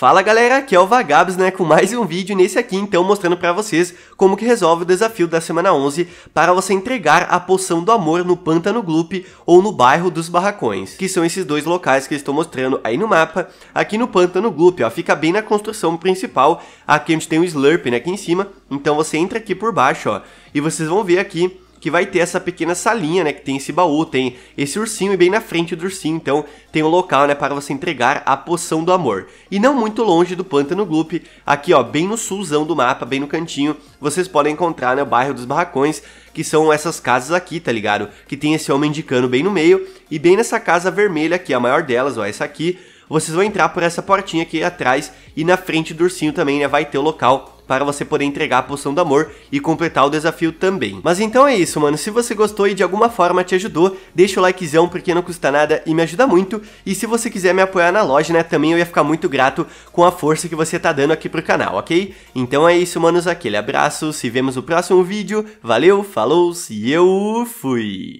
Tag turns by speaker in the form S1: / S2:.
S1: Fala galera, aqui é o Vagabs, né, com mais um vídeo nesse aqui então mostrando pra vocês como que resolve o desafio da semana 11 para você entregar a poção do amor no Pântano Gloop ou no bairro dos Barracões, que são esses dois locais que eu estou mostrando aí no mapa, aqui no Pântano Gloop, ó, fica bem na construção principal, aqui a gente tem um Slurp, né, aqui em cima, então você entra aqui por baixo, ó, e vocês vão ver aqui que vai ter essa pequena salinha, né, que tem esse baú, tem esse ursinho e bem na frente do ursinho, então tem um local, né, para você entregar a poção do amor. E não muito longe do Pântano Gloop, aqui ó, bem no sulzão do mapa, bem no cantinho, vocês podem encontrar, né, o bairro dos barracões, que são essas casas aqui, tá ligado? Que tem esse homem de cano bem no meio, e bem nessa casa vermelha aqui, a maior delas, ó, essa aqui, vocês vão entrar por essa portinha aqui atrás e na frente do ursinho também, né, vai ter o local para você poder entregar a poção do amor e completar o desafio também. Mas então é isso, mano. Se você gostou e de alguma forma te ajudou, deixa o likezão porque não custa nada e me ajuda muito. E se você quiser me apoiar na loja, né, também eu ia ficar muito grato com a força que você tá dando aqui pro canal, ok? Então é isso, manos. Aquele abraço, se vemos no próximo vídeo. Valeu, falou, e eu fui!